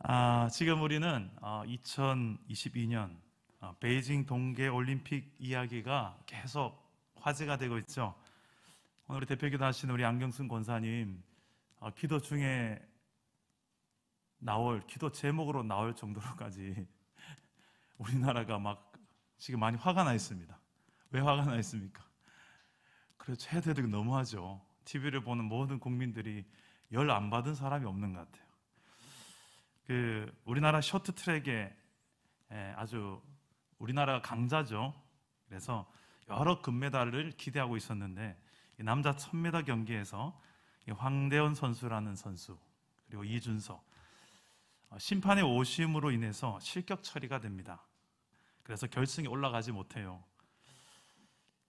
아, 지금 우리는 2022년 어, 어, 베이징 동계 올림픽 이야기가 계속 화제가 되고 있죠. 오늘 대표기도 하신 우리 안경순 권사님 어, 기도 중에 나올 기도 제목으로 나올 정도로까지 우리나라가 막 지금 많이 화가 나 있습니다. 왜 화가 나 있습니까? 그래서 해야 되 너무하죠. TV를 보는 모든 국민들이 열 안 받은 사람이 없는 것 같아요. 그 우리나라 쇼트트랙에 예, 아주 우리나라 강자죠. 그래서 여러 금메달을 기대하고 있었는데 남자 1000m 경기에서 황대현 선수라는 선수 그리고 이준석 어, 심판의 오심으로 인해서 실격 처리가 됩니다. 그래서 결승에 올라가지 못해요.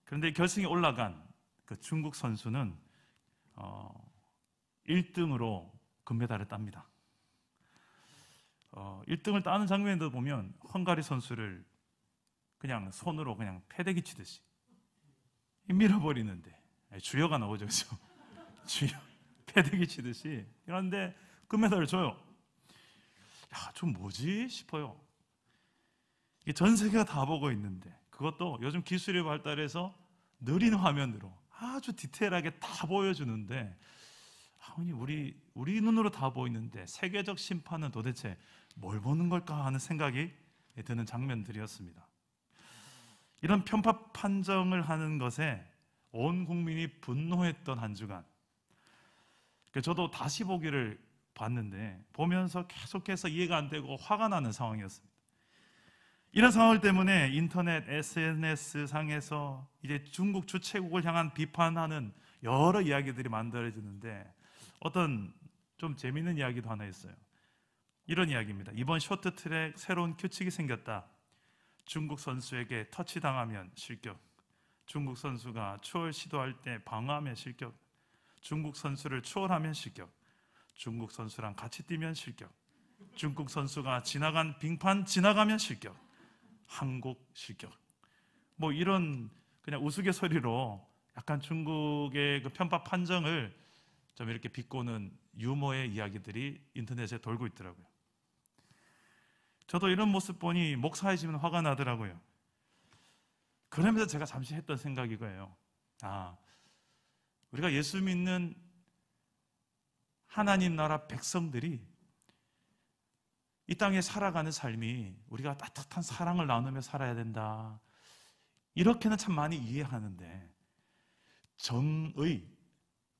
그런데 결승에 올라간 그 중국 선수는 어, 1등으로 금메달을 땁니다. 어, 1등을 따는 장면에도 보면 헝가리 선수를 그냥 손으로 그냥 패대기 치듯이 밀어버리는데 예, 주여가 나오죠, 그죠? 주여 패대기 치듯이 그런데 금메달을 그 줘요. 야, 좀 뭐지 싶어요. 전 세계가 다 보고 있는데 그것도 요즘 기술이 발달해서 느린 화면으로 아주 디테일하게 다 보여주는데 아니 우리 우리 눈으로 다 보이는데 세계적 심판은 도대체 뭘 보는 걸까 하는 생각이 드는 장면들이었습니다. 이런 편파 판정을 하는 것에 온 국민이 분노했던 한 주간. 그 저도 다시 보기를 봤는데 보면서 계속해서 이해가 안 되고 화가 나는 상황이었습니다. 이런 상황 때문에 인터넷 SNS 상에서 이제 중국 주최국을 향한 비판하는 여러 이야기들이 만들어지는데 어떤 좀 재밌는 이야기도 하나 있어요. 이런 이야기입니다. 이번 쇼트트랙 새로운 규칙이 생겼다. 중국 선수에게 터치당하면 실격. 중국 선수가 추월 시도할 때 방어하면 실격. 중국 선수를 추월하면 실격. 중국 선수랑 같이 뛰면 실격. 중국 선수가 지나간 빙판 지나가면 실격. 한국 실격. 뭐 이런 그냥 우스갯소리로 약간 중국의 그 편파 판정을 좀 이렇게 비꼬는 유머의 이야기들이 인터넷에 돌고 있더라고요. 저도 이런 모습 보니 목사해지면 화가 나더라고요. 그러면서 제가 잠시 했던 생각이 거예요. 아, 우리가 예수 믿는 하나님 나라 백성들이 이 땅에 살아가는 삶이 우리가 따뜻한 사랑을 나누며 살아야 된다. 이렇게는 참 많이 이해하는데 정의,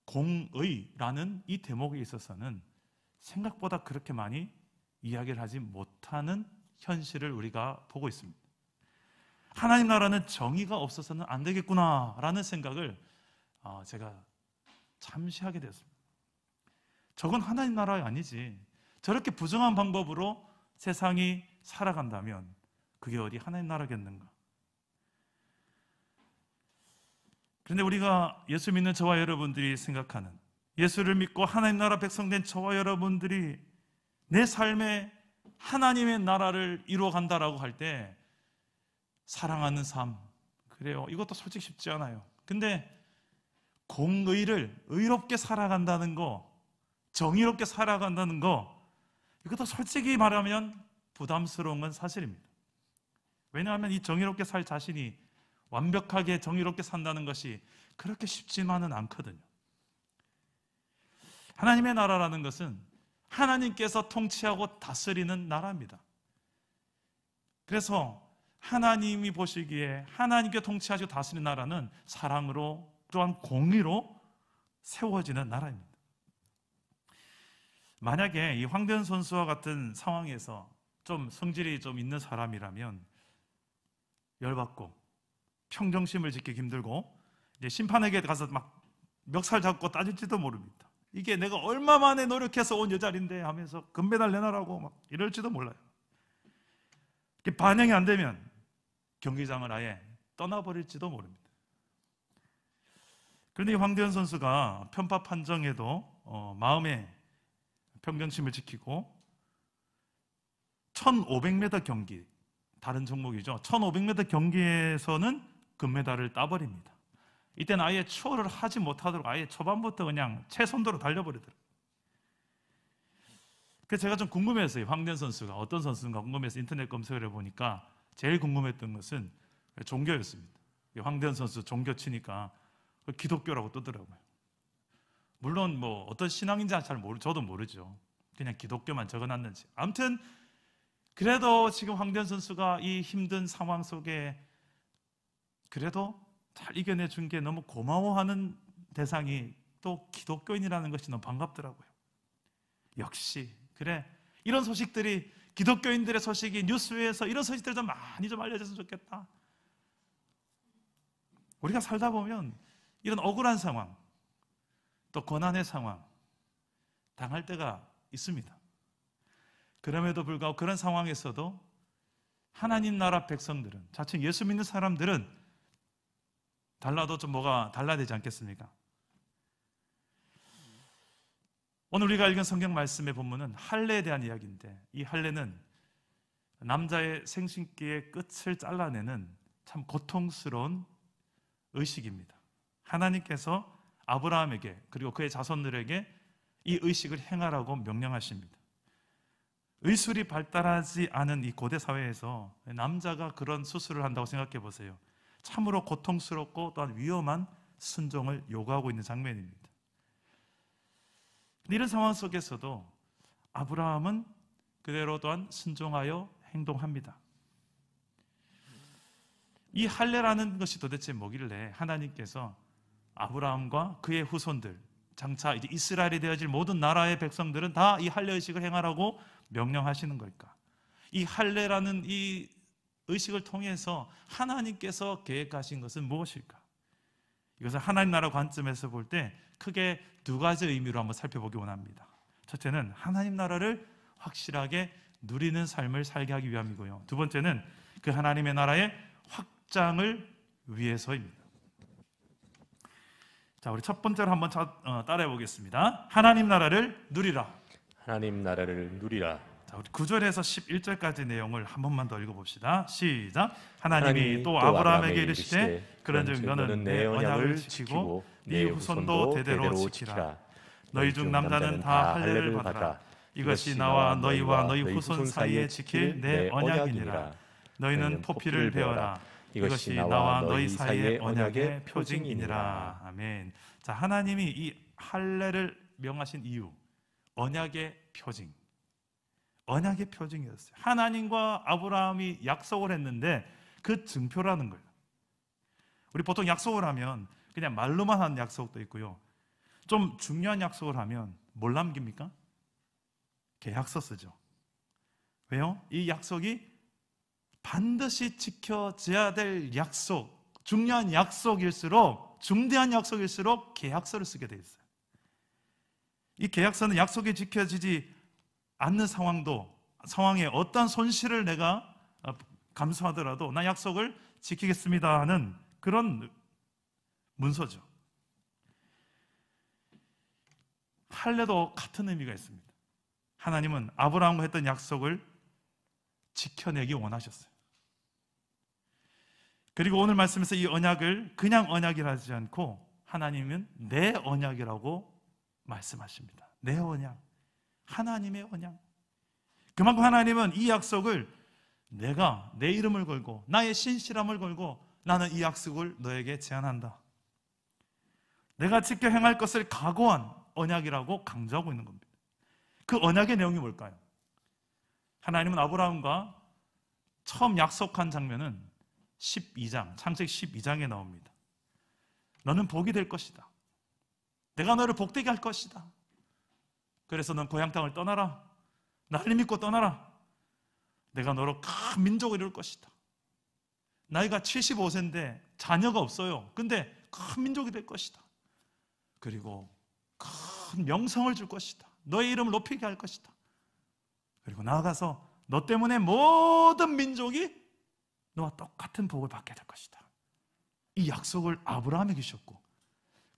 공의라는 이 대목에 있어서는 생각보다 그렇게 많이 이야기를 하지 못하는 현실을 우리가 보고 있습니다. 하나님 나라는 정의가 없어서는 안 되겠구나라는 생각을 어, 제가 잠시 하게 되었습니다. 저건 하나님 나라가 아니지. 저렇게 부정한 방법으로 세상이 살아간다면 그게 어디 하나님 나라겠는가? 그런데 우리가 예수 믿는 저와 여러분들이 생각하는 예수를 믿고 하나님 나라 백성된 저와 여러분들이 내 삶에 하나님의 나라를 이루어 간다라고 할 때 사랑하는 삶 그래요. 이것도 솔직히 쉽지 않아요. 근데 공의를 의롭게 살아간다는 거, 정의롭게 살아간다는 거 이것도 솔직히 말하면 부담스러운 건 사실입니다. 왜냐하면 이 정의롭게 살 자신이 완벽하게 정의롭게 산다는 것이 그렇게 쉽지만은 않거든요. 하나님의 나라라는 것은 하나님께서 통치하고 다스리는 나라입니다. 그래서 하나님이 보시기에 하나님께 통치하시고 다스리는 나라는 사랑으로 또한 공의로 세워지는 나라입니다. 만약에 이 황대현 선수와 같은 상황에서 좀 성질이 좀 있는 사람이라면 열받고 평정심을 지키기 힘들고 이제 심판에게 가서 막 멱살 잡고 따질지도 모릅니다. 이게 내가 얼마 만에 노력해서 온 여자인데 하면서 금메달 내놔라고 막 이럴지도 몰라요. 반영이 안 되면 경기장을 아예 떠나버릴지도 모릅니다. 그런데 황대현 선수가 편파 판정에도 어, 마음의 평정심을 지키고 1500m 경기, 다른 종목이죠. 1500m 경기에서는 금메달을 따버립니다. 이때는 아예 초를 하지 못하도록 아예 초반부터 그냥 최선도로 달려버리더라고요. 제가 좀 궁금했어요. 황된 선수가 어떤 선수인가 궁금해서 인터넷 검색을 해보니까 제일 궁금했던 것은 종교였습니다. 황대현 선수 종교 치니까 그 기독교라고 뜨더라고요. 물론 뭐 어떤 신앙인지 잘 모르, 저도 모르죠. 그냥 기독교만 적어놨는지. 아무튼 그래도 지금 황대현 선수가 이 힘든 상황 속에 그래도 잘 이겨내 준 게 너무 고마워하는 대상이 또 기독교인이라는 것이 너무 반갑더라고요. 역시 그래 이런 소식들이 기독교인들의 소식이 뉴스에서 이런 소식들 도 많이 좀 알려졌으면 좋겠다. 우리가 살다 보면 이런 억울한 상황, 또 고난의 상황 당할 때가 있습니다. 그럼에도 불구하고 그런 상황에서도 하나님 나라 백성들은 자칭 예수 믿는 사람들은 달라도 좀 뭐가 달라야 되지 않겠습니까? 오늘 우리가 읽은 성경 말씀의 본문은 할례에 대한 이야기인데 이 할례는 남자의 생신기의 끝을 잘라내는 참 고통스러운 의식입니다. 하나님께서 아브라함에게 그리고 그의 자손들에게 이 의식을 행하라고 명령하십니다. 의술이 발달하지 않은 이 고대 사회에서 남자가 그런 수술을 한다고 생각해 보세요. 참으로 고통스럽고 또한 위험한 순종을 요구하고 있는 장면입니다. 이런 상황 속에서도 아브라함은 그대로 또한 순종하여 행동합니다. 이 할례라는 것이 도대체 뭐길래 하나님께서 아브라함과 그의 후손들 장차 이제 이스라엘이 되어질 모든 나라의 백성들은 다 이 할례 의식을 행하라고 명령하시는 걸까? 이 할례라는 이 의식을 통해서 하나님께서 계획하신 것은 무엇일까? 이것을 하나님 나라 관점에서 볼 때 크게 두 가지 의미로 한번 살펴보기 원합니다. 첫째는 하나님 나라를 확실하게 누리는 삶을 살게 하기 위함이고요. 두 번째는 그 하나님의 나라의 확장을 위해서입니다. 자, 우리 첫 번째로 한번 어, 따라해 보겠습니다. 하나님 나라를 누리라. 하나님 나라를 누리라. 자, 9절에서 11절까지 내용을 한 번만 더 읽어봅시다. 시작. 하나님이, 하나님 또, 아브라함에게 이르시되 그런즉 너는 내 언약을 지키고 네 후손도 대대로 지키라. 너희 중 남자는 다 할례를 받으라. 이것이 나와 너희와 너희 후손 사이에 지킬 내 언약이니라. 너희는 포피를 베어라. 이것이 나와 너희 사이의 언약의 표징이니라. 아멘. 자, 하나님이 이 할례를 명하신 이유, 언약의 표징. 언약의 표징이었어요. 하나님과 아브라함이 약속을 했는데 그 증표라는 거예요. 우리 보통 약속을 하면 그냥 말로만 한 약속도 있고요. 좀 중요한 약속을 하면 뭘 남깁니까? 계약서 쓰죠. 왜요? 이 약속이 반드시 지켜져야 될 약속, 중요한 약속일수록, 중대한 약속일수록 계약서를 쓰게 돼 있어요. 이 계약서는 약속이 지켜지지 않는 상황도 상황에 어떤 손실을 내가 어, 감수하더라도 나 약속을 지키겠습니다 하는 그런 문서죠. 할례도 같은 의미가 있습니다. 하나님은 아브라함과 했던 약속을 지켜내기 원하셨어요. 그리고 오늘 말씀에서 이 언약을 그냥 언약이라 하지 않고 하나님은 내 언약이라고 말씀하십니다. 내 언약. 하나님의 언약. 그만큼 하나님은 이 약속을 내가 내 이름을 걸고 나의 신실함을 걸고 나는 이 약속을 너에게 제안한다. 내가 지켜 행할 것을 각오한 언약이라고 강조하고 있는 겁니다. 그 언약의 내용이 뭘까요? 하나님은 아브라함과 처음 약속한 장면은 12장, 창세기 12장에 나옵니다. 너는 복이 될 것이다. 내가 너를 복되게 할 것이다. 그래서 넌 고향 땅을 떠나라. 나를 믿고 떠나라. 내가 너로 큰 민족을 이룰 것이다. 나이가 75세인데 자녀가 없어요. 근데 큰 민족이 될 것이다. 그리고 큰 명성을 줄 것이다. 너의 이름을 높이게 할 것이다. 그리고 나아가서 너 때문에 모든 민족이 너와 똑같은 복을 받게 될 것이다. 이 약속을 아브라함에게 주셨고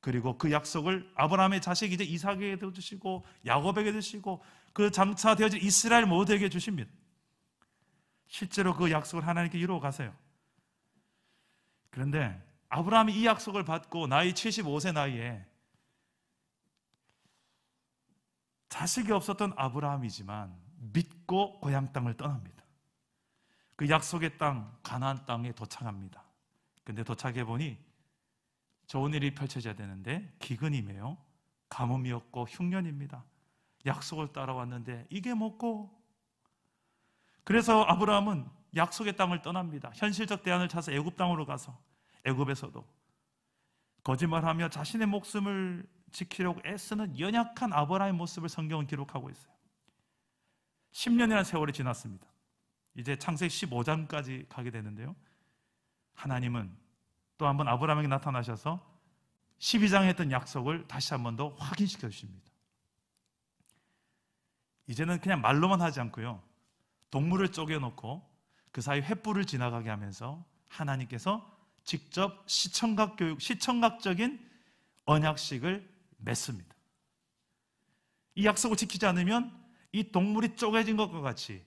그리고 그 약속을 아브라함의 자식 이제 이삭에게도 주시고 야곱에게도 주시고 그 장차 되어진 이스라엘 모두에게 주십니다. 실제로 그 약속을 하나님께 이루어 가세요. 그런데 아브라함이 이 약속을 받고 나이 75세 나이에 자식이 없었던 아브라함이지만 믿고 고향 땅을 떠납니다. 그 약속의 땅 가나안 땅에 도착합니다. 근데 도착해 보니 좋은 일이 펼쳐져야 되는데 기근이에요. 가뭄이었고 흉년입니다. 약속을 따라왔는데 이게 뭐고? 그래서 아브라함은 약속의 땅을 떠납니다. 현실적 대안을 찾아 애굽 땅으로 가서 애굽에서도 거짓말하며 자신의 목숨을 지키려고 애쓰는 연약한 아브라함의 모습을 성경은 기록하고 있어요. 10년이라는 세월이 지났습니다. 이제 창세기 15장까지 가게 되는데요. 하나님은 또 한 번 아브라함에게 나타나셔서 12장에 했던 약속을 다시 한 번 더 확인시켜 주십니다. 이제는 그냥 말로만 하지 않고요. 동물을 쪼개놓고 그 사이 횃불을 지나가게 하면서 하나님께서 직접 시청각 교육, 시청각적인 언약식을 맺습니다. 이 약속을 지키지 않으면 이 동물이 쪼개진 것과 같이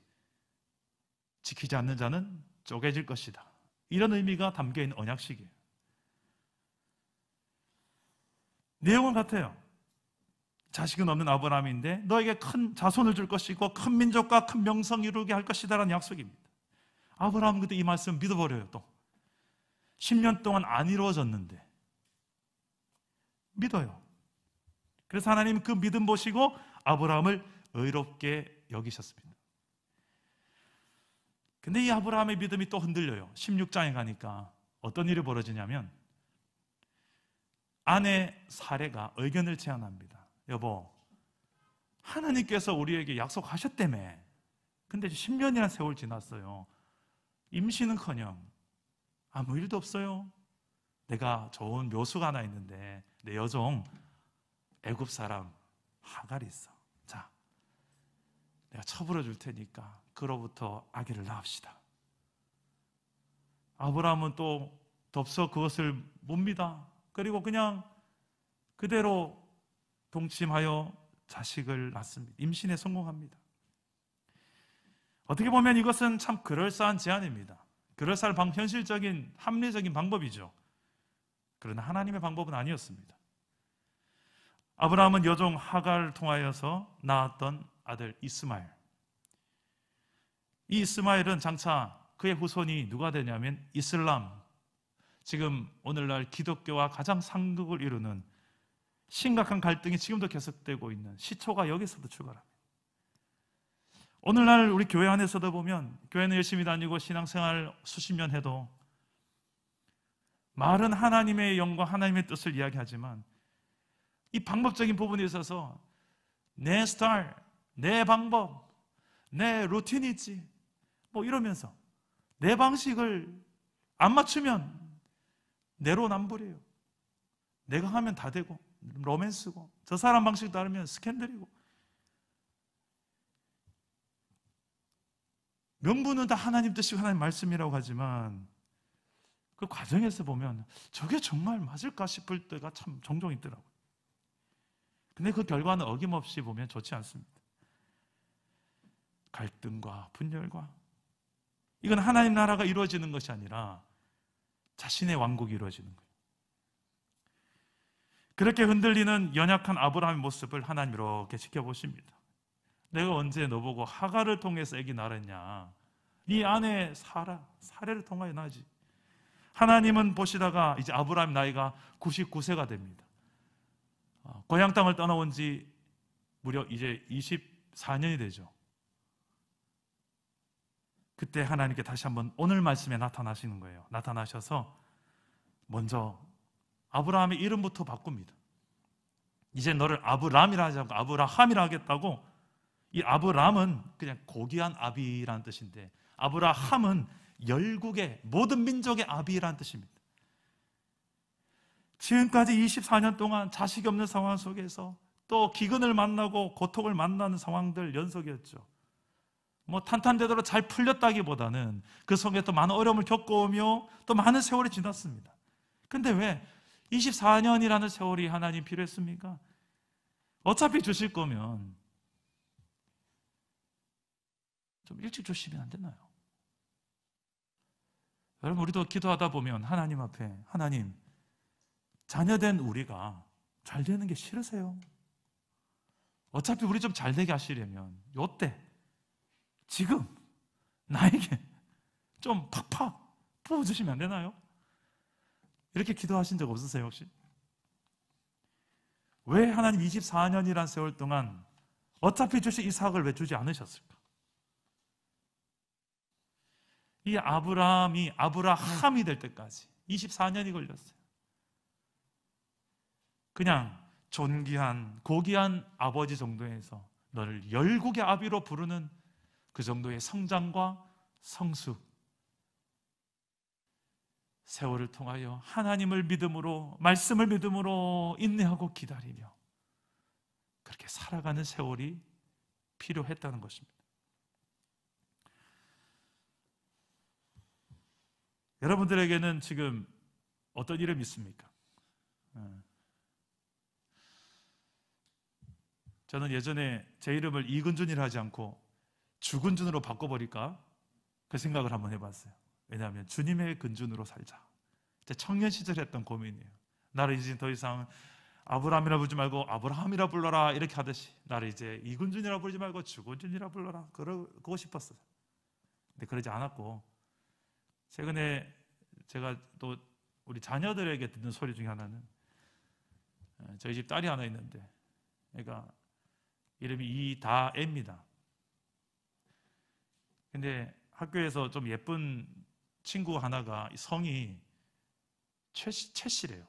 지키지 않는 자는 쪼개질 것이다. 이런 의미가 담겨 있는 언약식이에요. 내용은 같아요. 자식은 없는 아브라함인데 너에게 큰 자손을 줄 것이고 큰 민족과 큰 명성 이루게 할 것이다라는 약속입니다. 아브라함 그때 이 말씀 믿어버려요 또. 10년 동안 안 이루어졌는데 믿어요. 그래서 하나님 그 믿음 보시고 아브라함을 의롭게 여기셨습니다. 근데 이 아브라함의 믿음이 또 흔들려요. 16장에 가니까 어떤 일이 벌어지냐면 아내 사례가 의견을 제안합니다. 여보, 하나님께서 우리에게 약속하셨다며. 근데 10년이나 세월 지났어요. 임신은 커녕 아무 일도 없어요. 내가 좋은 묘수가 하나 있는데 내 여종 애굽 사람 하갈이 있어. 자, 내가 처벌해 줄 테니까 그로부터 아기를 낳읍시다. 아브라함은 또 덥석 그것을 뭡니다. 그리고 그냥 그대로 동침하여 자식을 낳습니다. 임신에 성공합니다. 어떻게 보면 이것은 참 그럴싸한 제안입니다. 그럴싸한 방, 현실적인 합리적인 방법이죠. 그러나 하나님의 방법은 아니었습니다. 아브라함은 여종 하갈을 통하여서 낳았던 아들 이스마엘. 이 이스마엘은 장차 그의 후손이 누가 되냐면 이슬람 지금 오늘날 기독교와 가장 상극을 이루는 심각한 갈등이 지금도 계속되고 있는 시초가 여기서도 출발합니다. 오늘날 우리 교회 안에서도 보면 교회는 열심히 다니고 신앙생활 수십 년 해도 말은 하나님의 영과 하나님의 뜻을 이야기하지만 이 방법적인 부분에 있어서 내 스타일, 내 방법, 내 루틴이지 뭐 이러면서 내 방식을 안 맞추면 내로남불이에요. 내가 하면 다 되고 로맨스고 저 사람 방식 따르면 스캔들이고 명분은 다 하나님 뜻이고 하나님 말씀이라고 하지만 그 과정에서 보면 저게 정말 맞을까 싶을 때가 참 종종 있더라고요. 근데 그 결과는 어김없이 보면 좋지 않습니다. 갈등과 분열과 이건 하나님 나라가 이루어지는 것이 아니라 자신의 왕국이 이루어지는 거예요. 그렇게 흔들리는 연약한 아브라함의 모습을 하나님 이렇게 지켜보십니다. 내가 언제 너보고 하가를 통해서 애기 낳았냐? 네 아내 사라 사례를 통하여 나지. 하나님은 보시다가 이제 아브라함 나이가 99세가 됩니다. 어, 고향 땅을 떠나온 지 무려 이제 24년이 되죠. 그때 하나님께 다시 한번 오늘 말씀에 나타나시는 거예요. 나타나셔서 먼저 아브라함의 이름부터 바꿉니다. 이제 너를 아브람이라 하지 않고 아브라함이라 하겠다고 이 아브람은 그냥 고귀한 아비라는 뜻인데 아브라함은 열국의 모든 민족의 아비라는 뜻입니다. 지금까지 24년 동안 자식이 없는 상황 속에서 또 기근을 만나고 고통을 만나는 상황들 연속이었죠. 뭐 탄탄대대로 잘 풀렸다기보다는 그 속에 또 많은 어려움을 겪어오며 또 많은 세월이 지났습니다. 근데 왜 24년이라는 세월이 하나님 필요했습니까? 어차피 주실 거면 좀 일찍 주시면 안 되나요? 여러분 우리도 기도하다 보면 하나님 앞에 하나님 자녀된 우리가 잘 되는 게 싫으세요? 어차피 우리 좀 잘 되게 하시려면 요때 지금 나에게 좀 팍팍 부어주시면 안 되나요? 이렇게 기도하신 적 없으세요, 혹시? 왜 하나님 24년이란 세월 동안 어차피 주실 이삭을 왜 주지 않으셨을까? 이 아브라함이 아브라함이 될 때까지 24년이 걸렸어요. 그냥 존귀한 고귀한 아버지 정도에서 너를 열국의 아비로 부르는 그 정도의 성장과 성숙, 세월을 통하여 하나님을 믿음으로, 말씀을 믿음으로 인내하고 기다리며 그렇게 살아가는 세월이 필요했다는 것입니다. 여러분들에게는 지금 어떤 이름 있습니까? 예. 저는 예전에 제 이름을 이근준이라 하지 않고 죽은 준으로 바꿔버릴까? 그 생각을 한번 해봤어요. 왜냐하면 주님의 근준으로 그 살자. 제 청년 시절 했던 고민이에요. 나를 이제 더 이상 아브라함이라 부르지 말고 아브라함이라 불러라 이렇게 하듯이 나를 이제 이군준이라 부르지 말고 주군준이라 불러라 그러고 싶었어요. 근데 그러지 않았고 최근에 제가 또 우리 자녀들에게 듣는 소리 중에 하나는 어, 저희 집 딸이 하나 있는데 그러니까 이름이 이다애입니다. 근데 학교에서 좀 예쁜 친구 하나가 성이 최, 최씨래요.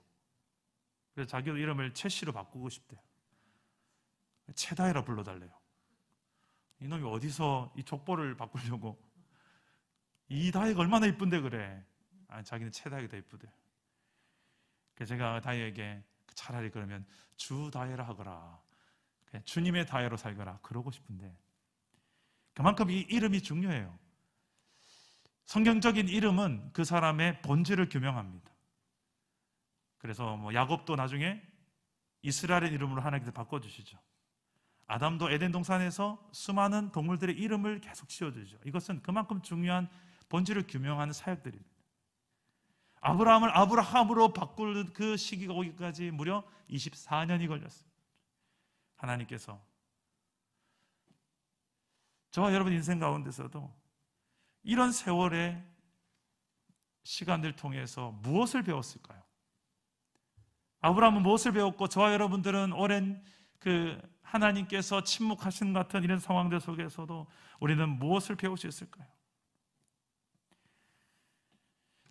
그래서 자기 이름을 최씨로 바꾸고 싶대요. 최다이라 불러달래요. 이놈이 어디서 이 족보를 바꾸려고 이다이가 얼마나 이쁜데 그래. 아, 자기는 최다이가 더 이쁘대. 그래서 제가 그 다이에게 그 차라리 그러면 주 다이라 하거라. 주님의 다이로 살거라. 그러고 싶은데 그만큼 이 이름이 중요해요. 성경적인 이름은 그 사람의 본질을 규명합니다. 그래서 뭐 야곱도 나중에 이스라엘 의 이름으로 하나님께 바꿔주시죠. 아담도 에덴 동산에서 수많은 동물들의 이름을 계속 지어주죠. 이것은 그만큼 중요한 본질을 규명하는 사역들입니다. 아브라함을 아브라함으로 바꿀 그 시기가 오기까지 무려 24년이 걸렸습니다 하나님께서 저와 여러분 인생 가운데서도 이런 세월의 시간을 통해서 무엇을 배웠을까요? 아브라함은 무엇을 배웠고 저와 여러분들은 오랜 그 하나님께서 침묵하신 같은 이런 상황들 속에서도 우리는 무엇을 배울 수 있을까요?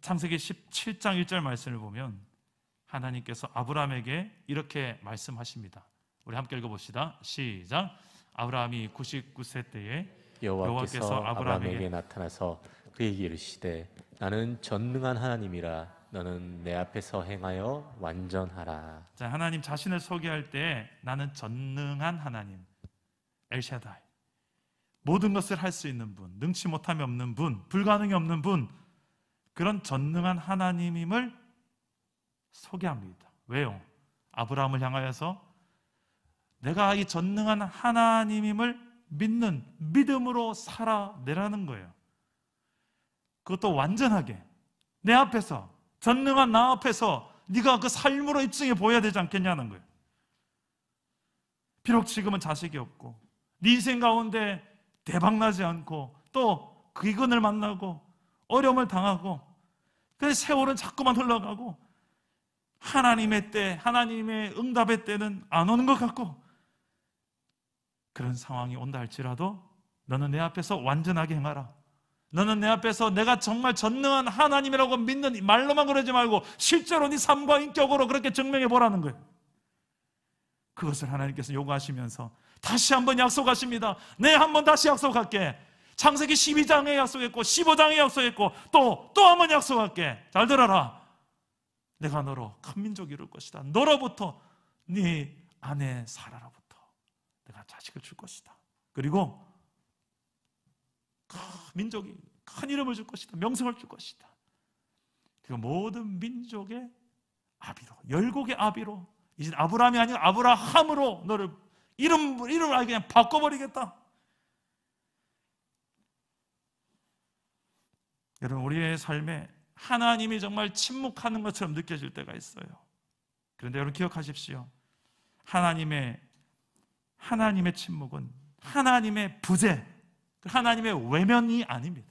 창세기 17장 1절 말씀을 보면 하나님께서 아브라함에게 이렇게 말씀하십니다. 우리 함께 읽어봅시다. 시작. 아브라함이 99세 때에 여호와께서 아브라함에게 나타나서 그에게 이르시되 나는 전능한 하나님이라 너는 내 앞에서 행하여 완전하라. 자, 하나님 자신을 소개할 때 나는 전능한 하나님 엘샤다이 모든 것을 할 수 있는 분, 능치 못함이 없는 분, 불가능이 없는 분 그런 전능한 하나님임을 소개합니다. 왜요? 아브라함을 향하여서 내가 이 전능한 하나님임을 믿는 믿음으로 살아내라는 거예요. 그것도 완전하게 내 앞에서 전능한 나 앞에서 네가 그 삶으로 입증해 보여야 되지 않겠냐는 거예요. 비록 지금은 자식이 없고 네 인생 가운데 대박나지 않고 또 귀근을 그 만나고 어려움을 당하고 근 세월은 자꾸만 흘러가고 하나님의 때, 하나님의 응답의 때는 안 오는 것 같고 그런 상황이 온다 할지라도 너는 내 앞에서 완전하게 행하라. 너는 내 앞에서 내가 정말 전능한 하나님이라고 믿는 말로만 그러지 말고 실제로 네 삶과 인격으로 그렇게 증명해 보라는 거예요. 그것을 하나님께서 요구하시면서 다시 한번 약속하십니다. 네, 한 번 다시 약속할게. 창세기 12장에 약속했고 15장에 약속했고 또 또 한번 약속할게. 잘 들어라. 내가 너로 큰 민족 이룰 것이다. 너로부터 네 아내 사라로부터 자식을 줄 것이다. 그리고 큰 민족이 큰 이름을 줄 것이다. 명성을 줄 것이다. 그 모든 민족의 아비로 열국의 아비로 이제 아브라함이 아니고 아브라함으로 너를 이름 이름을 아예 그냥 바꿔버리겠다. 여러분 우리의 삶에 하나님이 정말 침묵하는 것처럼 느껴질 때가 있어요. 그런데 여러분 기억하십시오. 하나님의 하나님의 침묵은 하나님의 부재, 그 하나님의 외면이 아닙니다.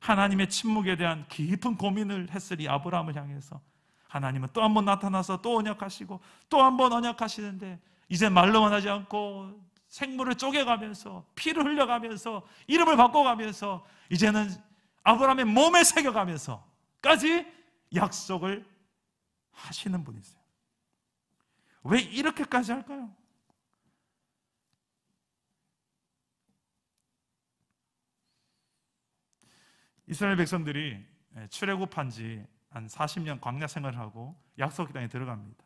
하나님의 침묵에 대한 깊은 고민을 했으리 아브라함을 향해서 하나님은 또 한 번 나타나서 또 언약하시고 또 한 번 언약하시는데 이제 말로만 하지 않고 생물을 쪼개가면서 피를 흘려가면서 이름을 바꿔가면서 이제는 아브라함의 몸에 새겨가면서까지 약속을 하시는 분이세요. 왜 이렇게까지 할까요? 이스라엘 백성들이 예, 출애굽한 지 한 40년 광야 생활을 하고 약속 땅에 들어갑니다.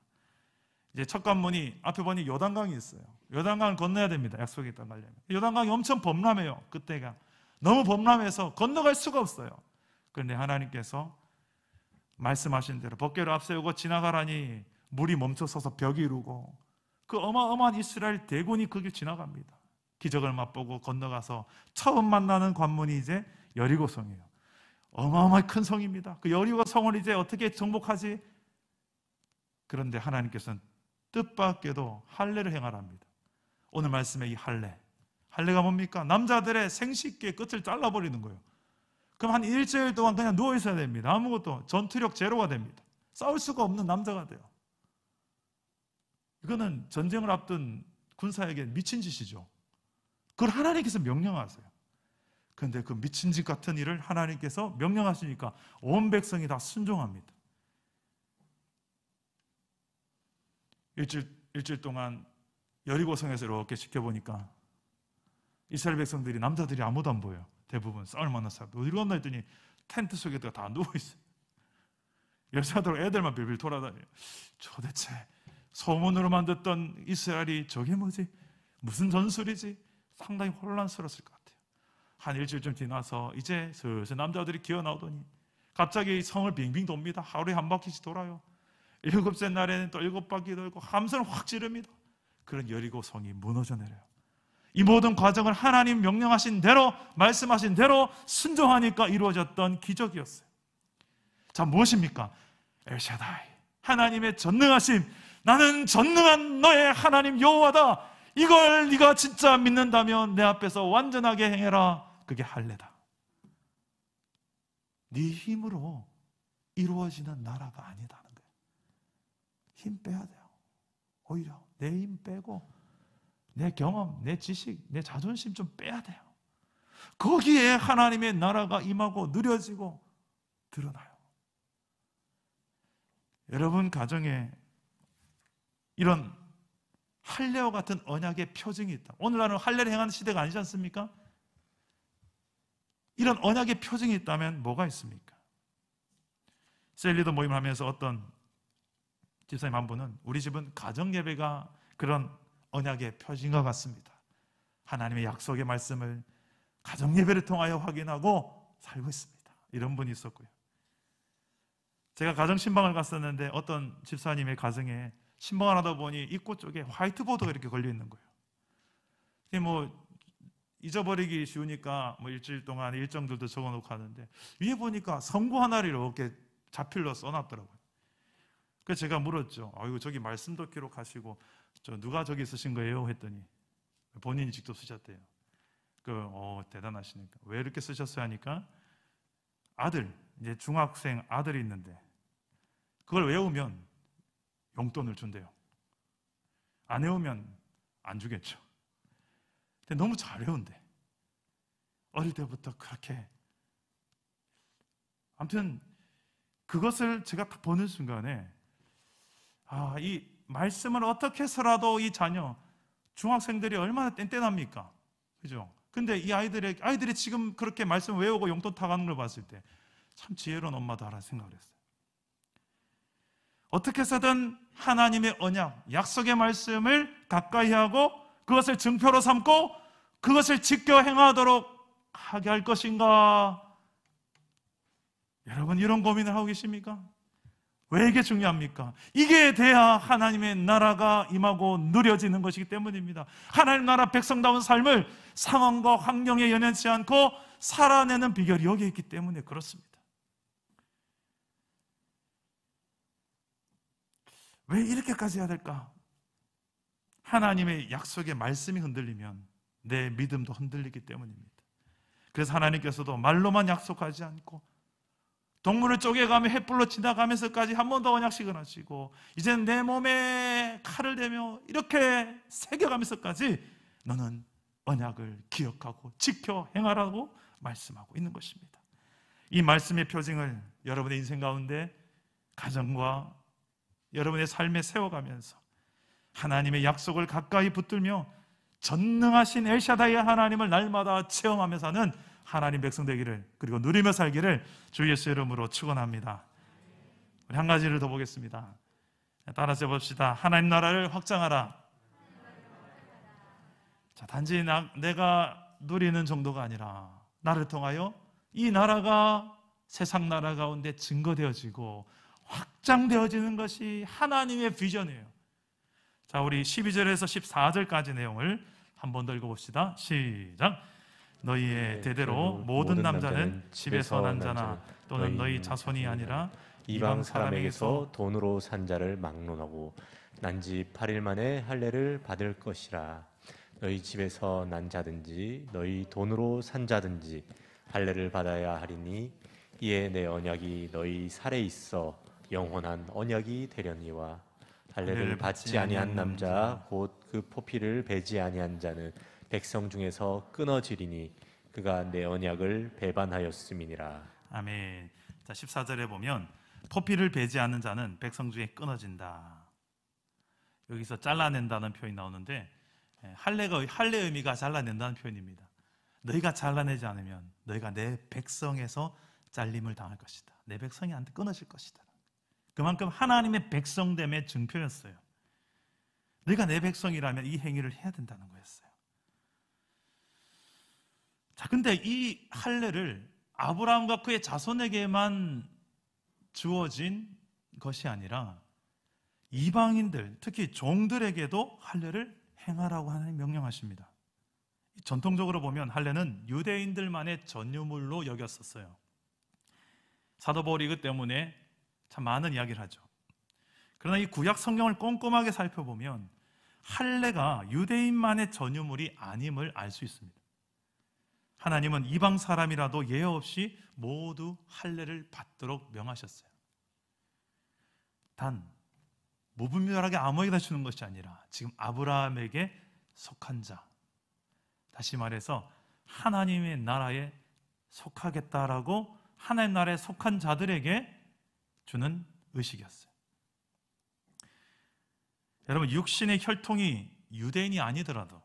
이제 첫 관문이 앞에 보니 요단강이 있어요. 요단강을 건너야 됩니다. 약속의 땅 가려면. 요단강이 엄청 범람해요. 그때가 너무 범람해서 건너갈 수가 없어요. 그런데 하나님께서 말씀하신 대로 법궤를 앞세우고 지나가라니 물이 멈춰서서 벽이 이루고 그 어마어마한 이스라엘 대군이 그길 지나갑니다. 기적을 맛보고 건너가서 처음 만나는 관문이 이제 여리고 성이에요. 어마어마한큰 성입니다. 그 여리고 성을 이제 어떻게 정복하지? 그런데 하나님께서는 뜻밖에도 할례를 행하랍니다. 오늘 말씀의 이 할례. 할례가 뭡니까? 남자들의 생식기의 끝을 잘라버리는 거예요. 그럼 한 일주일 동안 그냥 누워 있어야 됩니다. 아무것도 전투력 제로가 됩니다. 싸울 수가 없는 남자가 돼요. 이거는 전쟁을 앞둔 군사에게 미친 짓이죠. 그걸 하나님께서 명령하세요. 그런데 그 미친 짓 같은 일을 하나님께서 명령하시니까 온 백성이 다 순종합니다. 일주일, 일주일 동안 여리고성에서 이렇게 지켜보니까 이스라엘 백성들이 남자들이 아무도 안보여 대부분 싸울 만한 사람 어디로 갔나 했더니 텐트 속에다가 다 누워있어요. 여자들 애들만 빌빌 돌아다녀요. 도대체 소문으로만 듣던 이스라엘이 저게 뭐지? 무슨 전술이지? 상당히 혼란스러웠을 것 같아요. 한 일주일쯤 지나서 이제 슬슬 남자들이 기어나오더니 갑자기 성을 빙빙 돕니다. 하루에 한 바퀴씩 돌아요. 일곱째 날에는 또 일곱 바퀴 돌고 함선을 확 지릅니다. 그런 여리고 성이 무너져 내려요. 이 모든 과정을 하나님 명령하신 대로 말씀하신 대로 순종하니까 이루어졌던 기적이었어요. 자 무엇입니까? 엘샤다이 하나님의 전능하신 나는 전능한 너의 하나님 여호와다. 이걸 네가 진짜 믿는다면 내 앞에서 완전하게 행해라. 그게 할례다. 네 힘으로 이루어지는 나라가 아니다는 거예힘 빼야 돼요. 오히려 내 힘 빼고 내 경험, 내 지식, 내 자존심 좀 빼야 돼요. 거기에 하나님의 나라가 임하고 느려지고 드러나요. 여러분 가정에 이런 할례와 같은 언약의 표징이 있다. 오늘날은 할례를 행하는 시대가 아니지 않습니까? 이런 언약의 표징이 있다면 뭐가 있습니까? 셀리더 모임을 하면서 어떤 집사님 한 분은 우리 집은 가정 예배가 그런 언약의 표징과 같습니다. 하나님의 약속의 말씀을 가정 예배를 통하여 확인하고 살고 있습니다. 이런 분이 있었고요. 제가 가정 신방을 갔었는데 어떤 집사님의 가정에 신방을 하다 보니 입구 쪽에 화이트보드가 이렇게 걸려 있는 거예요. 근데 뭐 잊어버리기 쉬우니까 뭐 일주일 동안 일정들도 적어놓고 하는데 위에 보니까 선고 하나를 이렇게 자필로 써놨더라고요. 그래서 제가 물었죠. 아이고 저기 말씀도 기록하시고 저 누가 저기 쓰신 거예요? 했더니 본인이 직접 쓰셨대요. 그 어, 대단하시니까 왜 이렇게 쓰셨어요? 하니까 아들 이제 중학생 아들이 있는데 그걸 외우면 용돈을 준대요. 안해오면안 주겠죠. 근데 너무 잘해온대 어릴 때부터 그렇게. 아무튼 그것을 제가 딱 보는 순간에 아, 이 말씀을 어떻게 해서라도 이 자녀 중학생들이 얼마나 땡땡합니까? 그죠? 근데 이 아이들의 아이들이 지금 그렇게 말씀 외우고 용돈 타가는 걸 봤을 때 참 지혜로운 엄마다라는 생각을 했어요. 어떻게 서든 하나님의 언약, 약속의 말씀을 가까이 하고 그것을 증표로 삼고 그것을 지켜 행하도록 하게 할 것인가? 여러분 이런 고민을 하고 계십니까? 왜 이게 중요합니까? 이게 돼야 하나님의 나라가 임하고 누려지는 것이기 때문입니다. 하나님 나라 백성다운 삶을 상황과 환경에 연연치 않고 살아내는 비결이 여기 있기 때문에 그렇습니다. 왜 이렇게까지 해야 될까? 하나님의 약속의 말씀이 흔들리면 내 믿음도 흔들리기 때문입니다. 그래서 하나님께서도 말로만 약속하지 않고 동물을 쪼개가며 햇불로 지나가면서까지 한 번 더 언약식을 하시고 이제는 내 몸에 칼을 대며 이렇게 새겨가면서까지 너는 언약을 기억하고 지켜 행하라고 말씀하고 있는 것입니다. 이 말씀의 표징을 여러분의 인생 가운데 가정과 여러분의 삶에 세워가면서 하나님의 약속을 가까이 붙들며 전능하신 엘샤다의 하나님을 날마다 체험하며 사는 하나님 백성 되기를 그리고 누리며 살기를 주 예수 이름으로 축원합니다. 우리 한 가지를 더 보겠습니다. 따라서 봅시다. 하나님 나라를 확장하라. 자, 단지 나, 내가 누리는 정도가 아니라 나를 통하여 이 나라가 세상 나라 가운데 증거되어지고 확장되어지는 것이 하나님의 비전이에요. 자, 우리 12절에서 14절까지 내용을 한 번 더 읽어봅시다. 시작. 너희의 네, 대대로 모든 남자는 집에서 난 자나 또는 너희 자손이 아니라 이방 사람에게서 돈으로 산 자를 막론하고 난지 8일 만에 할례를 받을 것이라 너희 집에서 난 자든지 너희 돈으로 산 자든지 할례를 받아야 하리니 이에 내 언약이 너희 살에 있어 영원한 언약이 되려니와 할례를 받지 아니한 남자 곧 그 포피를 베지 아니한 자는 백성 중에서 끊어지리니 그가 내 언약을 배반하였음이니라. 아멘. 자 14절에 보면 포피를 베지 않는 자는 백성 중에 끊어진다. 여기서 잘라낸다는 표현이 나오는데 예, 할례가 할례 의미가 잘라낸다는 표현입니다. 너희가 잘라내지 않으면 너희가 내 백성에서 잘림을 당할 것이다. 내 백성이 안 끊어질 것이다. 그만큼 하나님의 백성됨의 증표였어요. 내가 내 백성이라면 이 행위를 해야 된다는 거였어요. 자, 근데 이 할례를 아브라함과 그의 자손에게만 주어진 것이 아니라 이방인들, 특히 종들에게도 할례를 행하라고 하나님 명령하십니다. 전통적으로 보면 할례는 유대인들만의 전유물로 여겼었어요. 사도 바울그 때문에 참 많은 이야기를 하죠. 그러나 이 구약 성경을 꼼꼼하게 살펴보면 할례가 유대인만의 전유물이 아님을 알 수 있습니다. 하나님은 이방 사람이라도 예외 없이 모두 할례를 받도록 명하셨어요. 단 무분별하게 아무에게나 주는 것이 아니라 지금 아브라함에게 속한 자 다시 말해서 하나님의 나라에 속하겠다라고 하나님의 나라에 속한 자들에게 주는 의식이었어요. 여러분, 육신의 혈통이 유대인이 아니더라도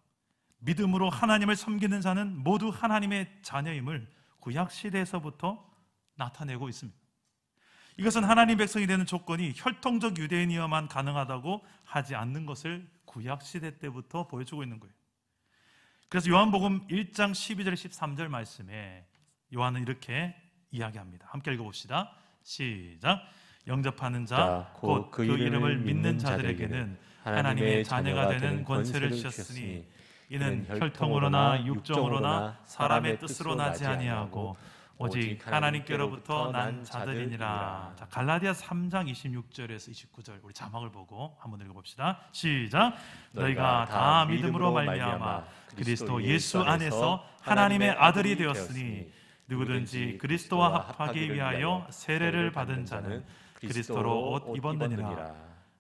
믿음으로 하나님을 섬기는 자는 모두 하나님의 자녀임을 구약 시대에서부터 나타내고 있습니다. 이것은 하나님 백성이 되는 조건이 혈통적 유대인이어만 가능하다고 하지 않는 것을 구약 시대 때부터 보여주고 있는 거예요. 그래서 요한복음 1장 12절 13절 말씀에 요한은 이렇게 이야기합니다. 함께 읽어봅시다. 시작. 영접하는 자곧그 그 이름을 믿는 자들에게는 하나님의 자녀가 되는 권세를 주셨으니 이는 혈통으로나 육정으로나 사람의 뜻으로 나지 아니하고 오직 하나님께로부터 난 자들이니라. 자, 갈라디아 3장 26절에서 29절 우리 자막을 보고 한번 읽어봅시다. 시작. 너희가 다 믿음으로 말미암아 그리스도 예수 안에서 하나님의 아들이 되었으니 누구든지 그리스도와 합하기 위하여 세례를 받은 자는 그리스도로 옷 입었느니라.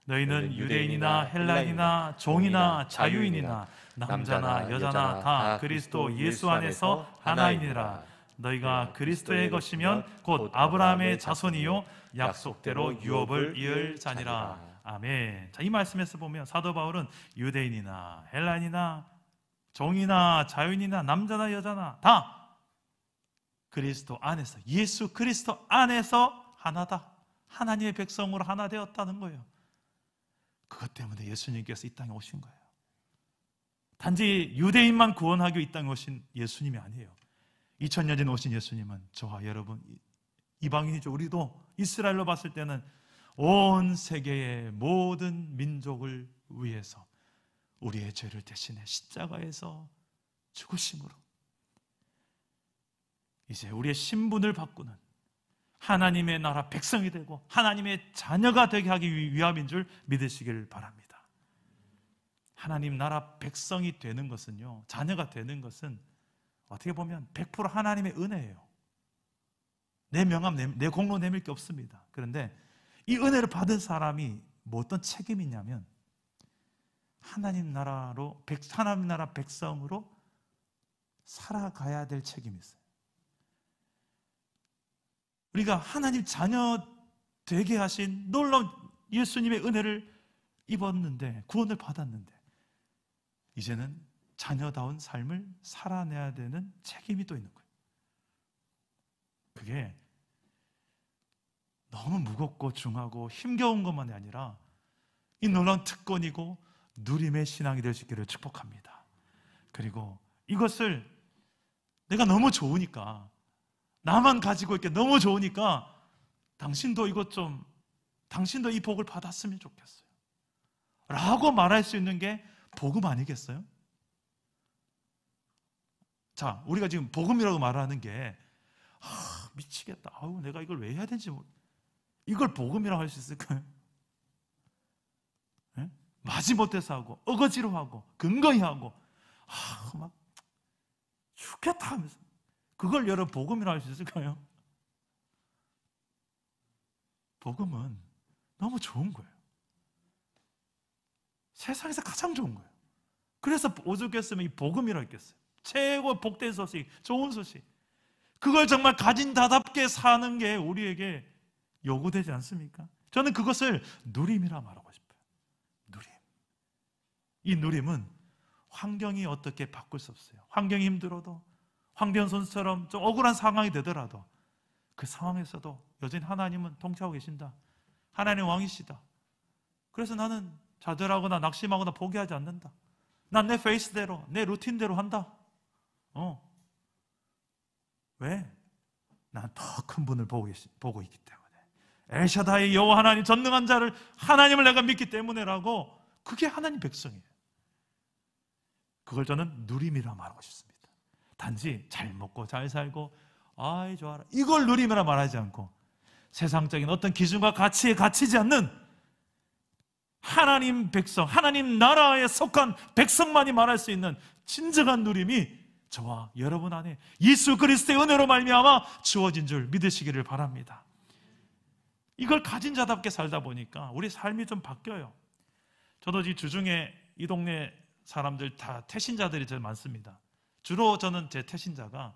너희는 유대인이나 헬라인이나 종이나 자유인이나 남자나 여자나 다 그리스도 예수 안에서 하나이니라. 너희가 네, 그리스도의 것이면 곧 아브라함의 자손이요 약속대로 유업을 이을 자니라. 아멘. 자, 이 말씀에서 보면 사도 바울은 유대인이나 헬라인이나 종이나 자유인이나 남자나 여자나 다 그리스도 안에서 예수 그리스도 안에서 하나다. 하나님의 백성으로 하나 되었다는 거예요. 그것 때문에 예수님께서 이 땅에 오신 거예요. 단지 유대인만 구원하기 이 땅에 오신 예수님이 아니에요. 2000년 전에 오신 예수님은 저와 여러분 이방인이죠. 우리도 이스라엘로 봤을 때는 온 세계의 모든 민족을 위해서 우리의 죄를 대신해 십자가에서 죽으심으로 이제 우리의 신분을 바꾸는 하나님의 나라 백성이 되고 하나님의 자녀가 되게 하기 위함인 줄 믿으시길 바랍니다. 하나님 나라 백성이 되는 것은요, 자녀가 되는 것은 어떻게 보면 100% 하나님의 은혜예요. 내 명함, 내, 내 공로 내밀 게 없습니다. 그런데 이 은혜를 받은 사람이 뭐 어떤 책임이 있 냐면 하나님 나라로, 백, 하나님 나라 백성으로 살아가야 될 책임이 있어요. 우리가 하나님 자녀 되게 하신 놀라운 예수님의 은혜를 입었는데 구원을 받았는데 이제는 자녀다운 삶을 살아내야 되는 책임이 또 있는 거예요. 그게 너무 무겁고 중하고 힘겨운 것만이 아니라 이 놀라운 특권이고 누림의 신앙이 될 수 있기를 축복합니다. 그리고 이것을 내가 너무 좋으니까 나만 가지고 있게 너무 좋으니까 당신도 이것 좀, 당신도 이 복을 받았으면 좋겠어요. 라고 말할 수 있는 게 복음 아니겠어요? 자, 우리가 지금 복음이라고 말하는 게, 아, 미치겠다. 아우, 내가 이걸 왜 해야 되는지 모르... 이걸 복음이라고 할 수 있을까요? 네? 마지못해서 하고, 어거지로 하고, 근거히 하고, 아, 막, 죽겠다 하면서. 그걸 여러 복음이라 할 수 있을까요? 복음은 너무 좋은 거예요. 세상에서 가장 좋은 거예요. 그래서 오죽했으면 이 복음이라 했겠어요. 최고 복된 소식, 좋은 소식. 그걸 정말 가진다답게 사는 게 우리에게 요구되지 않습니까? 저는 그것을 누림이라 말하고 싶어요. 누림. 이 누림은 환경이 어떻게 바꿀 수 없어요. 환경이 힘들어도 황변 선수처럼 좀 억울한 상황이 되더라도 그 상황에서도 여전히 하나님은 통치하고 계신다. 하나님 왕이시다. 그래서 나는 좌절하거나 낙심하거나 포기하지 않는다. 난 내 페이스대로, 내 루틴대로 한다. 어. 왜? 난 더 큰 분을 보고, 계시, 보고 있기 때문에. 엘샤다의 여호 하나님 전능한 자를 하나님을 내가 믿기 때문에라고 그게 하나님 백성이에요. 그걸 저는 누림이라 말하고 싶습니다. 단지 잘 먹고 잘 살고 아이 좋아라 이걸 누리면라 말하지 않고 세상적인 어떤 기준과 가치에 갇히지 않는 하나님 백성, 하나님 나라에 속한 백성만이 말할 수 있는 진정한 누림이 저와 여러분 안에 예수 그리스도의 은혜로 말미암아 주어진 줄 믿으시기를 바랍니다. 이걸 가진 자답게 살다 보니까 우리 삶이 좀 바뀌어요. 저도 이 주중에 이 동네 사람들 다 태신자들이 제일 많습니다. 주로 저는 제 태신자가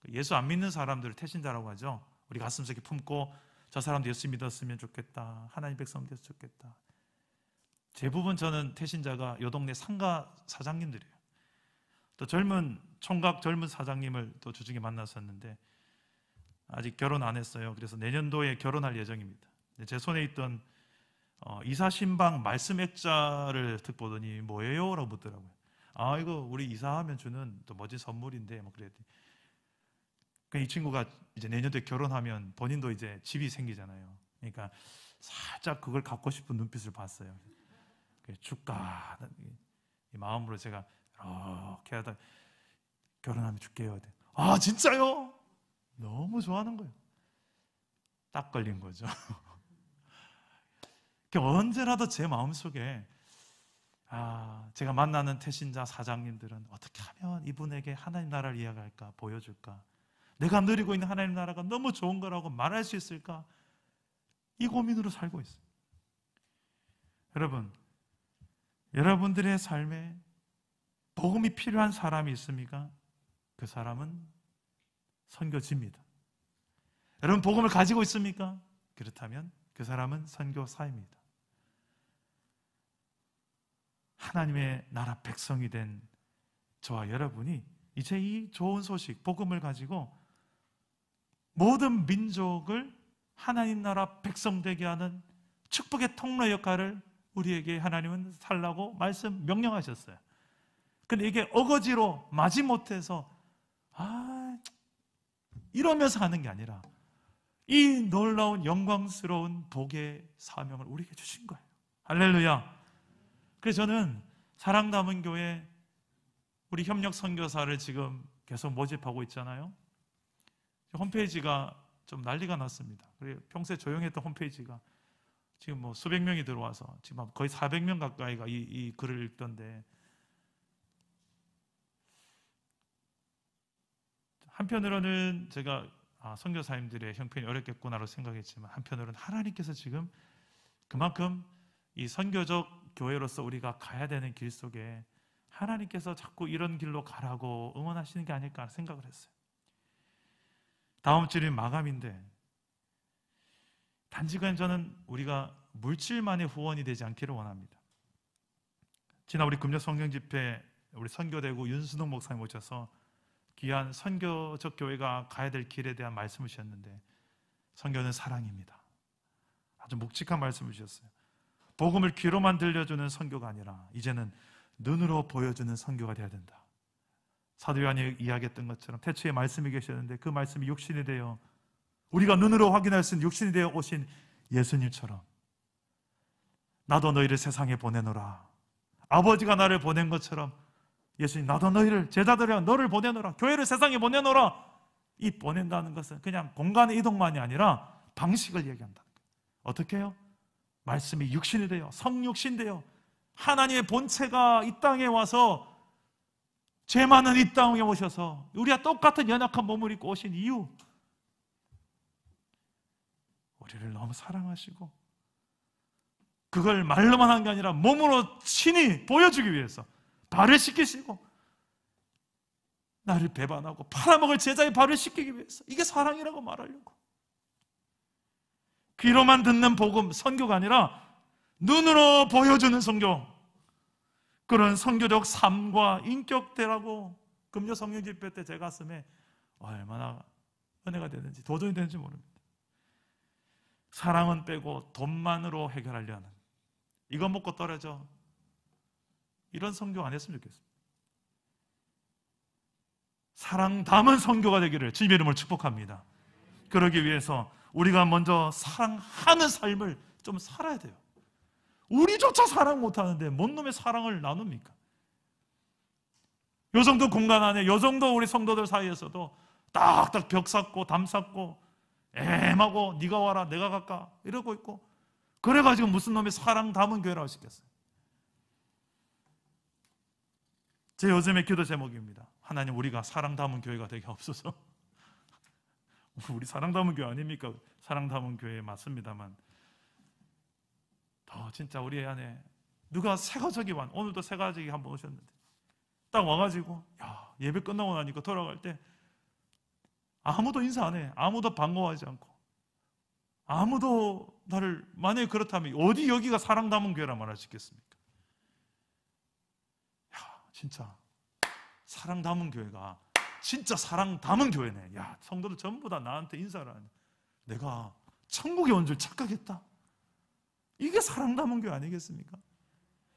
그 예수 안 믿는 사람들을 태신자라고 하죠. 우리 가슴속에 품고 저 사람도 예수 믿었으면 좋겠다. 하나님 백성 되으면 좋겠다. 대부분 저는 태신자가 요 동네 상가 사장님들이에요. 또 젊은 총각 젊은 사장님을 또 주중에 만났었는데 아직 결혼 안 했어요. 그래서 내년도에 결혼할 예정입니다. 제 손에 있던 어, 이사 신방 말씀 액자를 듣보더니 뭐예요? 라고 묻더라고요. 아 이거 우리 이사하면 주는 또 멋진 선물인데 뭐 그래야 돼. 그이 친구가 이제 내년도에 결혼하면 본인도 이제 집이 생기잖아요. 그러니까 살짝 그걸 갖고 싶은 눈빛을 봤어요. 줄까 이 마음으로 제가 이렇게 하다 결혼하면 줄게요. 아 진짜요? 너무 좋아하는 거예요. 딱 걸린 거죠. 그러니까 언제라도 제 마음속에 아, 제가 만나는 태신자 사장님들은 어떻게 하면 이분에게 하나님 나라를 이야기할까, 보여줄까? 내가 누리고 있는 하나님 나라가 너무 좋은 거라고 말할 수 있을까? 이 고민으로 살고 있어요. 여러분, 여러분들의 삶에 복음이 필요한 사람이 있습니까? 그 사람은 선교지입니다. 여러분, 복음을 가지고 있습니까? 그렇다면 그 사람은 선교사입니다. 하나님의 나라 백성이 된 저와 여러분이 이제 이 좋은 소식, 복음을 가지고 모든 민족을 하나님 나라 백성 되게 하는 축복의 통로 역할을 우리에게 하나님은 살라고 말씀 명령하셨어요. 근데 이게 어거지로 마지 못해서 아 이러면서 하는 게 아니라 이 놀라운 영광스러운 복의 사명을 우리에게 주신 거예요. 할렐루야. 그래서 저는 사랑 담은 교회 우리 협력 선교사를 지금 계속 모집하고 있잖아요. 홈페이지가 좀 난리가 났습니다. 그리고 평소에 조용했던 홈페이지가 지금 뭐 수백 명이 들어와서 지금 거의 400명 가까이가 이, 이 글을 읽던데 한편으로는 제가 아, 선교사님들의 형편이 어렵겠구나로 생각했지만 한편으로는 하나님께서 지금 그만큼 이 선교적 교회로서 우리가 가야 되는 길 속에 하나님께서 자꾸 이런 길로 가라고 응원하시는 게 아닐까 생각을 했어요. 다음 주는 마감인데 단지간 저는 우리가 물질만의 후원이 되지 않기를 원합니다. 지난 우리 금요 성경 집회 우리 선교대구 윤순옥 목사님 오셔서 귀한 선교적 교회가 가야 될 길에 대한 말씀을 주셨는데 선교는 사랑입니다. 아주 묵직한 말씀을 주셨어요. 복음을 귀로만 들려주는 선교가 아니라 이제는 눈으로 보여주는 선교가 되어야 된다. 사도 요한이 이야기했던 것처럼 태초에 말씀이 계셨는데 그 말씀이 육신이 되어 우리가 눈으로 확인할 수 있는 육신이 되어 오신 예수님처럼 나도 너희를 세상에 보내노라. 아버지가 나를 보낸 것처럼 예수님 나도 너희를 제자들이랑 너를 보내노라. 교회를 세상에 보내노라. 이 보낸다는 것은 그냥 공간의 이동만이 아니라 방식을 얘기한다 어떻게 해요? 말씀이 육신이 되어 성육신 되어 하나님의 본체가 이 땅에 와서 죄 많은 이 땅에 오셔서 우리와 똑같은 연약한 몸을 입고 오신 이유 우리를 너무 사랑하시고 그걸 말로만 한 게 아니라 몸으로 친히 보여주기 위해서 발을 씻기시고 나를 배반하고 팔아먹을 제자의 발을 씻기기 위해서 이게 사랑이라고 말하려고 귀로만 듣는 복음, 선교가 아니라 눈으로 보여주는 선교. 그런 선교적 삶과 인격대라고 금요 성령 집회 때 제 가슴에 얼마나 은혜가 되는지 도전이 되는지 모릅니다. 사랑은 빼고 돈만으로 해결하려는 이거 먹고 떨어져 이런 성교 안 했으면 좋겠습니다. 사랑 담은 성교가 되기를 주님의 이름을 축복합니다. 그러기 위해서 우리가 먼저 사랑하는 삶을 좀 살아야 돼요. 우리조차 사랑 못하는데 뭔 놈의 사랑을 나눕니까? 요 정도 공간 안에, 요 정도 우리 성도들 사이에서도 딱딱 벽 쌓고 담 쌓고 애하고 네가 와라 내가 갈까 이러고 있고 그래가지고 무슨 놈의 사랑 담은 교회라고 시켰어요. 제 요즘의 기도 제목입니다. 하나님 우리가 사랑 담은 교회가 되게 없어서 우리 사랑 담은 교회 아닙니까? 사랑 담은 교회 맞습니다만 더 진짜 우리 안에 누가 새가족이 완 오늘도 새가족이 한번 오셨는데 딱 와가지고 야 예배 끝나고 나니까 돌아갈 때 아무도 인사 안 해. 아무도 반가워하지 않고 아무도 나를 만약 그렇다면 어디 여기가 사랑 담은 교회라 말할 수 있겠습니까? 야 진짜 사랑 담은 교회가 진짜 사랑 담은 교회네. 야, 성도들 전부 다 나한테 인사를 하네. 내가 천국에 온 줄 착각했다. 이게 사랑 담은 교회 아니겠습니까?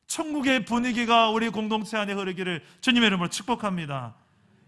천국의 분위기가 우리 공동체 안에 흐르기를 주님의 이름으로 축복합니다.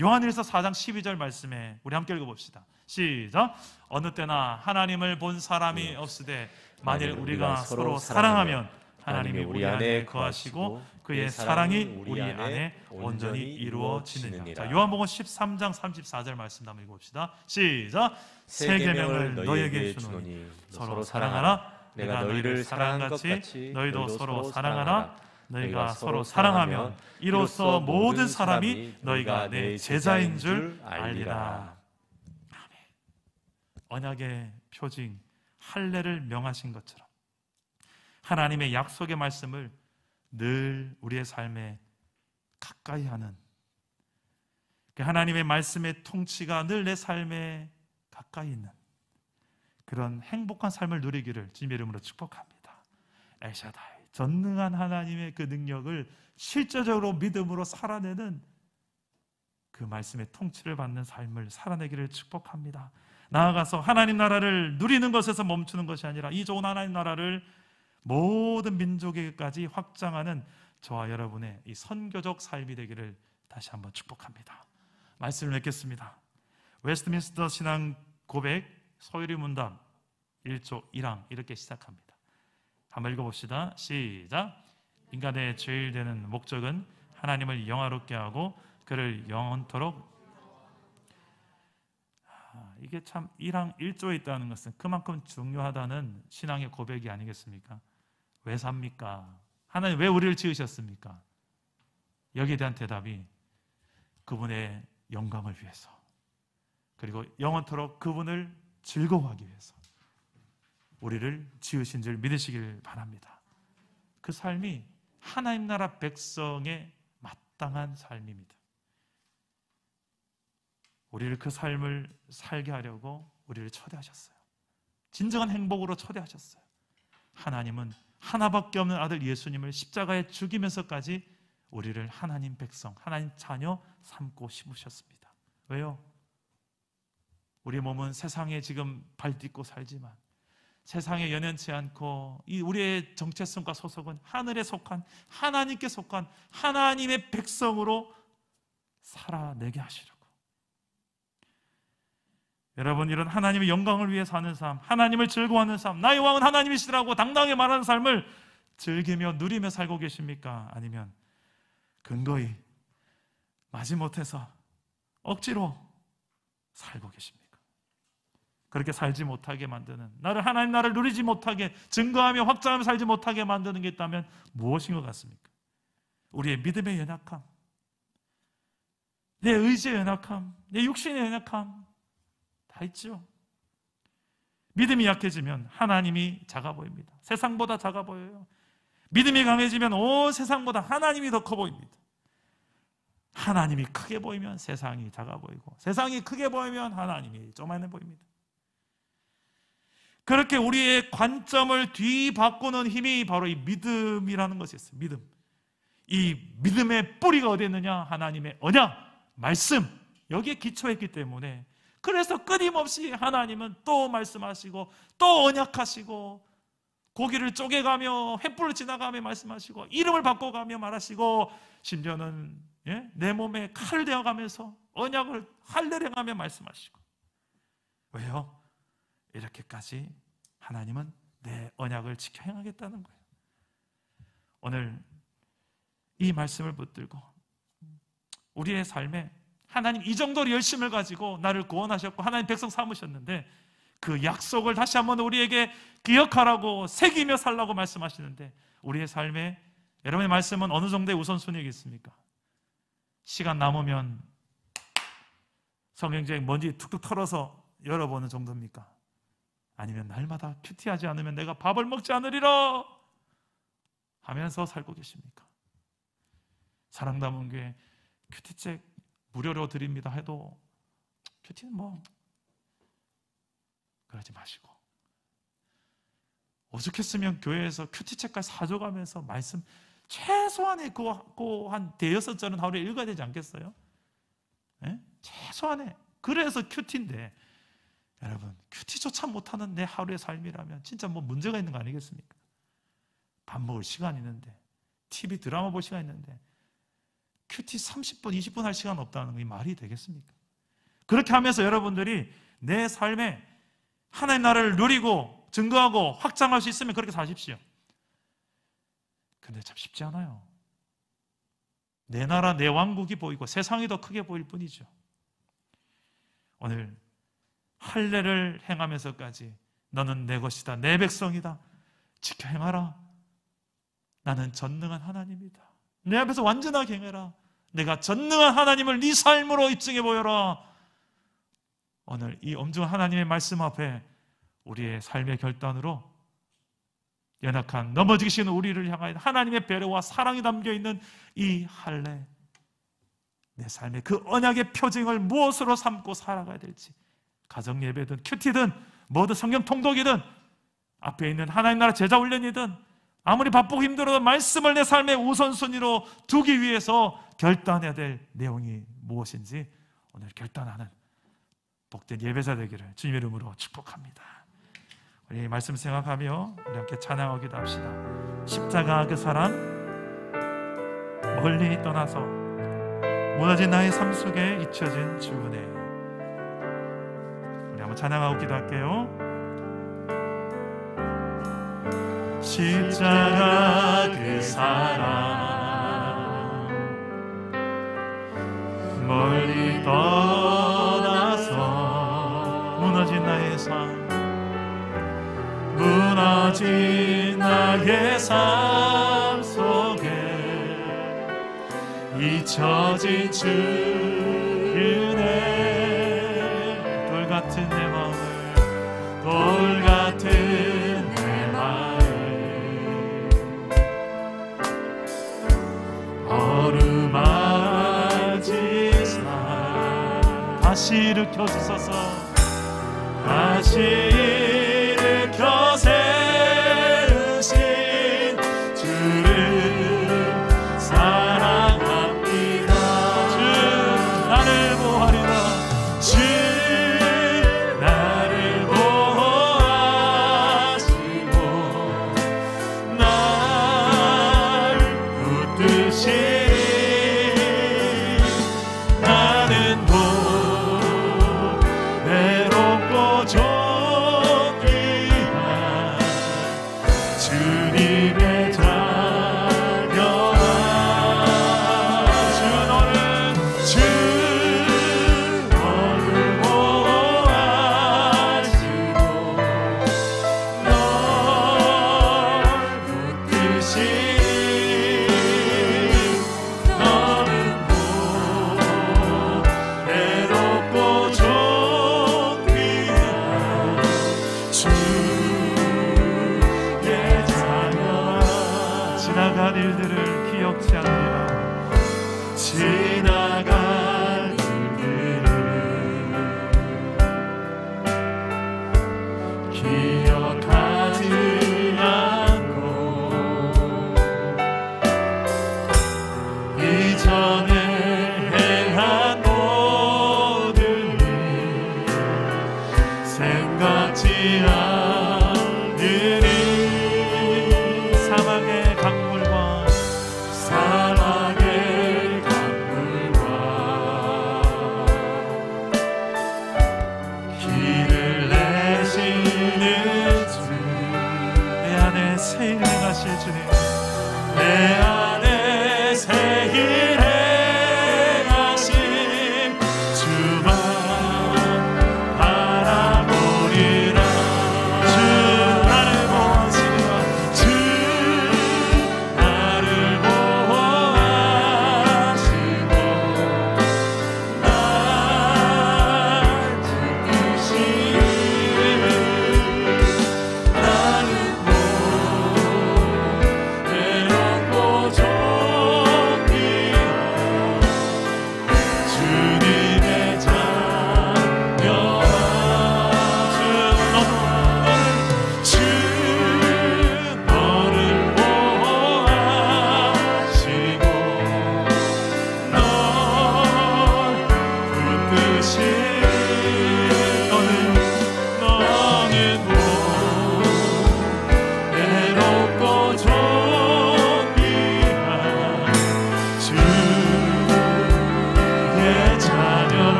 요한일서 4장 12절 말씀에 우리 함께 읽어봅시다. 시작. 어느 때나 하나님을 본 사람이 네. 없으되 만일 우리가 서로 사랑하면 하나님이 우리 안에 거하시고 그의 사랑이 우리 안에 온전히 이루어지느니라. 요한복음 13장 34절 말씀 한번 읽어봅시다. 시작. 세 계명을 너희에게 주노니 서로 사랑하라. 내가 너희를 사랑한 같이 너희도 서로 사랑하라. 너희가 서로 사랑하면 이로써 모든 사람이 너희가 내 제자인 줄 알리라. 아멘. 언약의 표징 할례를 명하신 것처럼. 하나님의 약속의 말씀을 늘 우리의 삶에 가까이 하는 그 하나님의 말씀의 통치가 늘 내 삶에 가까이 있는 그런 행복한 삶을 누리기를 주님 이름으로 축복합니다. 엘샤다이 전능한 하나님의 그 능력을 실제적으로 믿음으로 살아내는 그 말씀의 통치를 받는 삶을 살아내기를 축복합니다. 나아가서 하나님 나라를 누리는 것에서 멈추는 것이 아니라 이 좋은 하나님 나라를 모든 민족에게까지 확장하는 저와 여러분의 이 선교적 삶이 되기를 다시 한번 축복합니다. 말씀을 맺겠습니다. 웨스트민스터 신앙 고백 서유리 문답 1조 1항 이렇게 시작합니다. 한번 읽어봅시다. 시작. 인간의 제일 되는 목적은 하나님을 영화롭게 하고 그를 영원토록 아, 이게 참 1항 1조에 있다는 것은 그만큼 중요하다는 신앙의 고백이 아니겠습니까? 왜 삽니까? 하나님 왜 우리를 지으셨습니까? 여기에 대한 대답이 그분의 영광을 위해서 그리고 영원토록 그분을 즐거워하기 위해서 우리를 지으신 줄 믿으시길 바랍니다. 그 삶이 하나님 나라 백성의 마땅한 삶입니다. 우리를 그 삶을 살게 하려고 우리를 초대하셨어요. 진정한 행복으로 초대하셨어요. 하나님은 하나밖에 없는 아들 예수님을 십자가에 죽이면서까지 우리를 하나님 백성, 하나님 자녀 삼고 심으셨습니다. 왜요? 우리 몸은 세상에 지금 발딛고 살지만 세상에 연연치 않고 이 우리의 정체성과 소속은 하늘에 속한 하나님께 속한 하나님의 백성으로 살아내게 하시라. 여러분 이런 하나님의 영광을 위해 사는 삶, 하나님을 즐거워하는 삶, 나의 왕은 하나님이시라고 당당하게 말하는 삶을 즐기며 누리며 살고 계십니까? 아니면 근거히 마지못해서 억지로 살고 계십니까? 그렇게 살지 못하게 만드는 나를 하나님 나를 누리지 못하게 증거하며 확장하며 살지 못하게 만드는 게 있다면 무엇인 것 같습니까? 우리의 믿음의 연약함, 내 의지의 연약함, 내 육신의 연약함, 다있지 믿음이 약해지면 하나님이 작아 보입니다. 세상보다 작아 보여요. 믿음이 강해지면 온 세상보다 하나님이 더 커 보입니다. 하나님이 크게 보이면 세상이 작아 보이고 세상이 크게 보이면 하나님이 조만해 보입니다. 그렇게 우리의 관점을 뒤바꾸는 힘이 바로 이 믿음이라는 것이 있어요. 믿음. 이 믿음의 뿌리가 어디 있느냐? 하나님의 언약, 말씀. 여기에 기초했기 때문에 그래서 끊임없이 하나님은 또 말씀하시고 또 언약하시고 고기를 쪼개가며 횃불을 지나가며 말씀하시고 이름을 바꿔가며 말하시고 심지어는 예? 내 몸에 칼을 대어가면서 언약을 할례령하며 말씀하시고 왜요? 이렇게까지 하나님은 내 언약을 지켜 행하겠다는 거예요. 오늘 이 말씀을 붙들고 우리의 삶에 하나님 이 정도로 열심을 가지고 나를 구원하셨고 하나님 백성 삼으셨는데 그 약속을 다시 한번 우리에게 기억하라고 새기며 살라고 말씀하시는데 우리의 삶에 여러분의 말씀은 어느 정도의 우선순위겠습니까? 시간 남으면 성경책 먼지 툭툭 털어서 열어보는 정도입니까? 아니면 날마다 큐티하지 않으면 내가 밥을 먹지 않으리라 하면서 살고 계십니까? 사랑담은 게 큐티책 무료로 드립니다 해도 큐티는 뭐 그러지 마시고 오죽했으면 교회에서 큐티책까지 사줘가면서 말씀 최소한의 그한 대여섯 자는 하루에 읽어야 되지 않겠어요? 네? 최소한의 그래서 큐티인데 여러분 큐티조차 못하는 내 하루의 삶이라면 진짜 뭐 문제가 있는 거 아니겠습니까? 밥 먹을 시간 있는데 TV 드라마 볼 시간 있는데 큐티 30분, 20분 할 시간 없다는 게 말이 되겠습니까? 그렇게 하면서 여러분들이 내 삶에 하나의 나라를 누리고 증거하고 확장할 수 있으면 그렇게 사십시오. 근데 참 쉽지 않아요. 내 나라, 내 왕국이 보이고 세상이 더 크게 보일 뿐이죠. 오늘 할례를 행하면서까지 너는 내 것이다. 내 백성이다. 지켜 행하라. 나는 전능한 하나님이다. 내 앞에서 완전하게 행해라. 내가 전능한 하나님을 네 삶으로 입증해 보여라. 오늘 이 엄중한 하나님의 말씀 앞에 우리의 삶의 결단으로 연약한 넘어지기 쉬운 우리를 향하여 하나님의 배려와 사랑이 담겨 있는 이 할례 내 삶의 그 언약의 표징을 무엇으로 삼고 살아가야 될지 가정 예배든 큐티든 뭐든 성경 통독이든 앞에 있는 하나님 나라 제자 훈련이든 아무리 바쁘고 힘들어도 말씀을 내 삶의 우선순위로 두기 위해서 결단해야 될 내용이 무엇인지 오늘 결단하는 복된 예배자 되기를 주님의 이름으로 축복합니다. 우리 말씀 생각하며 우리 함께 찬양하기도 합시다. 십자가 그 사람 멀리 떠나서 무너진 나의 삶 속에 잊혀진 주은혜 우리 한번 찬양하고 기도할게요. 십자가 그 사랑 멀리 떠나서 무너진 나의 삶 무너진 나의 삶 속에 잊혀진 주 다시 일으켜 주소서 다시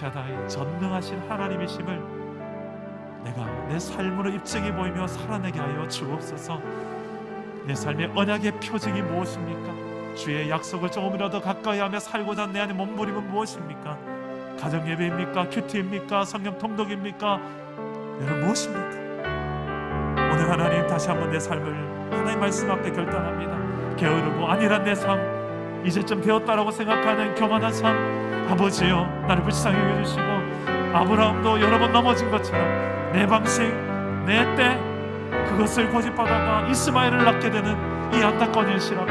엘샤다의 전능하신 하나님이심을 내가 내 삶으로 입증해 보이며 살아내게 하여 주옵소서. 내 삶의 언약의 표징이 무엇입니까? 주의 약속을 조금이라도 가까이 하며 살고자 내 안에 몸부림은 무엇입니까? 가정 예배입니까? 큐티입니까? 성령 통독입니까? 여러분 무엇입니까? 오늘 하나님 다시 한번 내 삶을 하나님 말씀 앞에 결단합니다. 게으르고 아니란 내 삶, 이제쯤 되었다라고 생각하는 교만한 삶 아버지여 나를 불쌍히 여겨주시고 아브라함도 여러 번 넘어진 것처럼 내 방식 내때 그것을 고집받아가 이스마엘을 낳게 되는 이 안타까운 현실함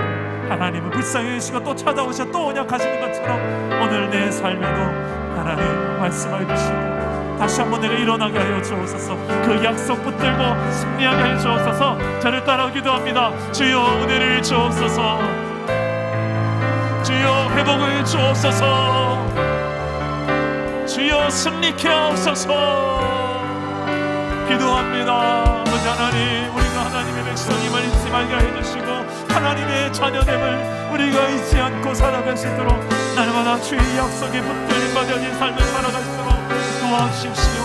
하나님은 불쌍히 여기시고 또 찾아오셔 또 언약하시는 것처럼 오늘 내 삶에도 하나님 말씀하여 주시고 다시 한번 내가 일어나게 하여 주옵소서 그 약속 붙들고 승리하게 해 주옵소서 저를 따라 오 기도합니다 주여 은혜를 주옵소서 주여 회복을 주옵소서 주여 승리케 하옵소서 기도합니다 아버지 하나님 우리가 하나님의 백성임을 잊지 말게 해주시고 하나님의 자녀됨을 우리가 잊지 않고 살아갈 수 있도록 날마다 주의 약속에 붙들린 바되진 삶을 살아갈 수 있도록 도와주십시오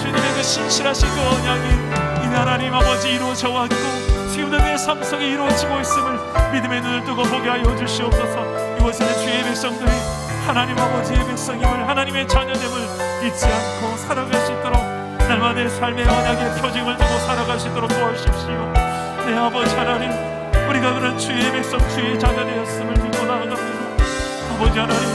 주님의 그 신실하신 그 언약이 이 나라님 아버지 이루어져 왔고 지금도 내 삶 속에 이루어지고 있음을 믿음의 눈을 뜨고 보게 하여 주시옵소서 부어지는 주의 백성들이 하나님 아버지의 백성임을 하나님의 자녀됨을 잊지 않고 살아갈 수 있도록 날마다 삶의 언약의 표징을 두고 살아갈 수 있도록 도와주십시오 내 아버지 하나님 우리가 그런 주의 백성 주의 자녀되었음을 믿고 나아갑니다 아버지 하나님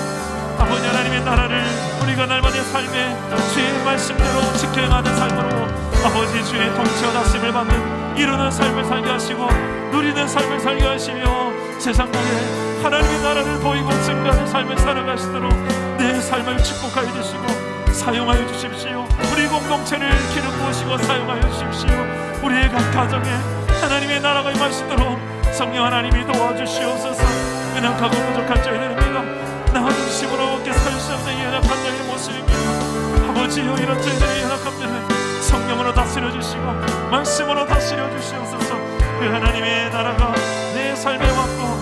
아버지 하나님의 나라를 우리가 날마다 삶에 주의 말씀대로 지켜행는 삶으로 아버지 주의 통치와 다심을 받는 이루는 삶을 살게 하시고 누리는 삶을 살게 하시며 세상 속에 하나님의 나라를 보이고 증가하는 삶을 살아가시도록 내 삶을 축복하여 주시고 사용하여 주십시오 우리 공동체를 기름 부으시고 사용하여 주십시오 우리의 각 가정에 하나님의 나라가 임하시도록 성령 하나님이 도와주시옵소서 연약하고 부족한 저희들입니다 나와 중심으로 함께 살수 없는 연약한 자의 모습입니다 아버지여 이런 저희들의 연약함을 성령으로 다스려 주시고 말씀으로 다스려 주시옵소서 그 하나님의 나라가 내 삶에 왔고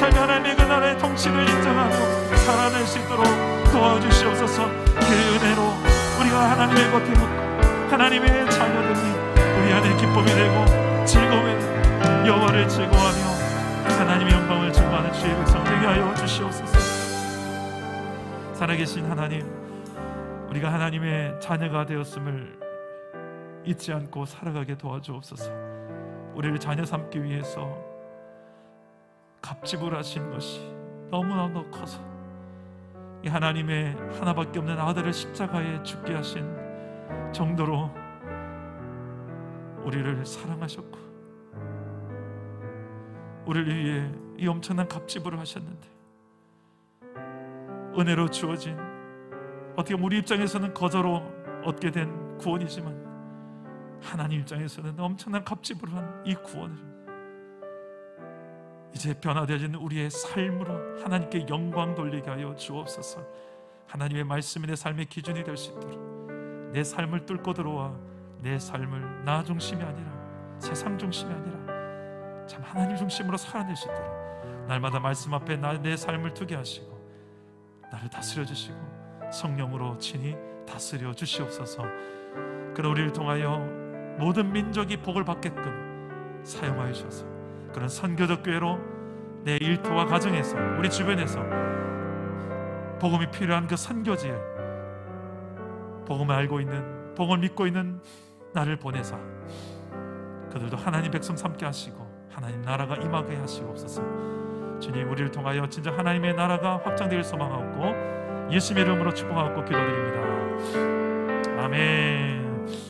삶에 하나님의 그 나라의 통치를 인정하고 살아낼 수 있도록 도와주시옵소서 그 은혜로 우리가 하나님의 곁에 묻고 하나님의 자녀들이 우리 안에 기쁨이 되고 즐거움에 여와를 즐거워하며 하나님의 영광을 증거하는 주의 백성 되게 하여 주시옵소서 살아계신 하나님 우리가 하나님의 자녀가 되었음을 잊지 않고 살아가게 도와주옵소서 우리를 자녀 삼기 위해서 갑집을 하신 것이 너무나도 커서 이 하나님의 하나밖에 없는 아들을 십자가에 죽게 하신 정도로 우리를 사랑하셨고 우리를 위해 이 엄청난 갑집을 하셨는데 은혜로 주어진 어떻게 우리 입장에서는 거저로 얻게 된 구원이지만 하나님 입장에서는 엄청난 갑집을 한 이 구원을 이제 변화되어진 우리의 삶으로 하나님께 영광 돌리게 하여 주옵소서. 하나님의 말씀이 내 삶의 기준이 될 수 있도록 내 삶을 뚫고 들어와 내 삶을 나 중심이 아니라 세상 중심이 아니라 참 하나님 중심으로 살아낼 수 있도록 날마다 말씀 앞에 나, 내 삶을 두게 하시고 나를 다스려 주시고 성령으로 친히 다스려 주시옵소서. 그런 우리를 통하여 모든 민족이 복을 받게끔 사용하여 주소서 그런 선교적 교회로 내 일터와 가정에서 우리 주변에서 복음이 필요한 그 선교지에 복음을 알고 있는 복음을 믿고 있는 나를 보내사 그들도 하나님 백성 삼게 하시고 하나님 나라가 임하게 하시옵소서 주님 우리를 통하여 진정 하나님의 나라가 확장될 소망하고 예수의 이름으로 축복하고 기도드립니다 아멘